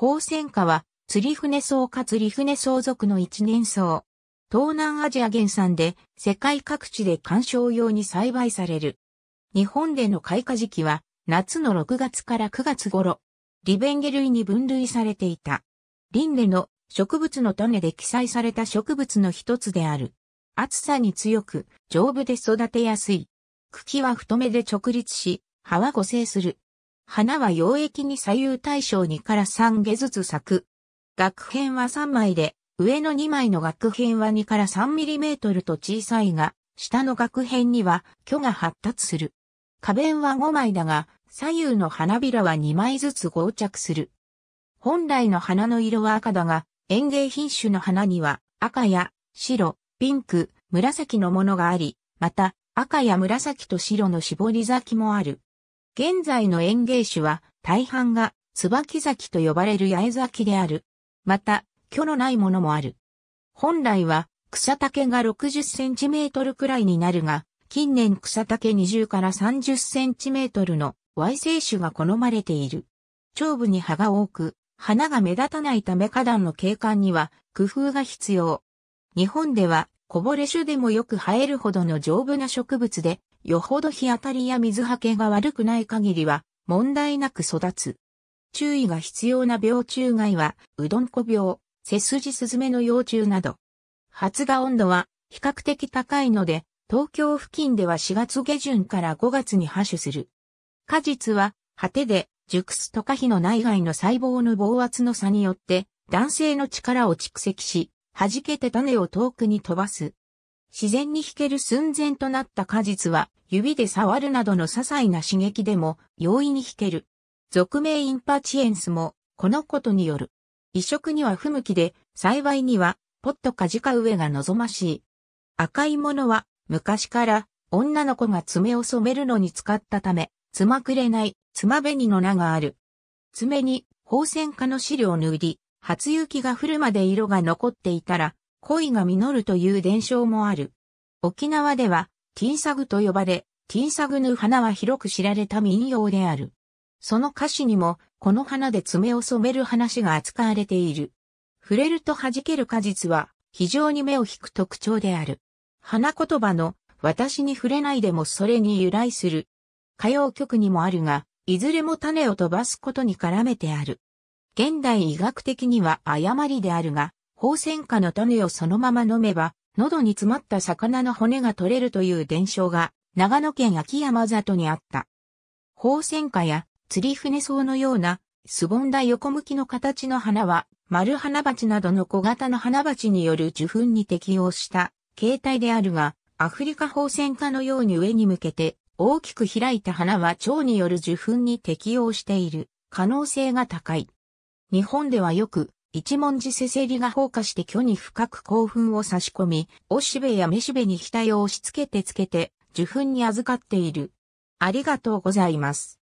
宝船家は、釣り船草か釣り船草属の一年草。東南アジア原産で、世界各地で観賞用に栽培される。日本での開花時期は、夏の6月から9月頃、リベンゲ類に分類されていた。輪廻の植物の種で記載された植物の一つである。暑さに強く、丈夫で育てやすい。茎は太めで直立し、葉は誤生する。花は溶液に左右対称2から3下ずつ咲く。学片は3枚で、上の2枚の学片は2から3ミリメートルと小さいが、下の学片には虚が発達する。花弁は5枚だが、左右の花びらは2枚ずつ合着する。本来の花の色は赤だが、園芸品種の花には赤や白、ピンク、紫のものがあり、また赤や紫と白の絞り咲きもある。現在の園芸種は大半が椿咲と呼ばれる八重咲である。また、巨のないものもある。本来は草丈が60センチメートルくらいになるが、近年草丈20から30センチメートルの Y 生種が好まれている。頂部に葉が多く、花が目立たないため花壇の景観には工夫が必要。日本ではこぼれ種でもよく生えるほどの丈夫な植物で、よほど日当たりや水はけが悪くない限りは問題なく育つ。注意が必要な病虫害は、うどんこ病、背筋スズメの幼虫など。発芽温度は比較的高いので、東京付近では4月下旬から5月に発種する。果実は、果てで、熟すとか火の内外の細胞の防圧の差によって、男性の力を蓄積し、弾けて種を遠くに飛ばす。自然に弾ける寸前となった果実は、指で触るなどの些細な刺激でも容易に弾ける。俗名インパチエンスも、このことによる。移植には不向きで、幸いには、ポットかじか植えが望ましい。赤いものは、昔から、女の子が爪を染めるのに使ったため、つまくれない、つま紅の名がある。爪に、宝泉化の資料を塗り、初雪が降るまで色が残っていたら、恋が実るという伝承もある。沖縄では、ティンサグと呼ばれ、ティンサグの花は広く知られた民謡である。その歌詞にも、この花で爪を染める話が扱われている。触れると弾ける果実は、非常に目を引く特徴である。花言葉の、私に触れないでもそれに由来する。歌謡曲にもあるが、いずれも種を飛ばすことに絡めてある。現代医学的には誤りであるが、放線花の種をそのまま飲めば、喉に詰まった魚の骨が取れるという伝承が、長野県秋山里にあった。放線花や釣り船草のような、すぼんだ横向きの形の花は、丸花鉢などの小型の花鉢による受粉に適応した形態であるが、アフリカ放線花のように上に向けて大きく開いた花は蝶による受粉に適応している可能性が高い。日本ではよく一文字せせりが放火して虚に深く興奮を差し込み、おしべやめしべに額を押し付けてつけて、受粉に預かっている。ありがとうございます。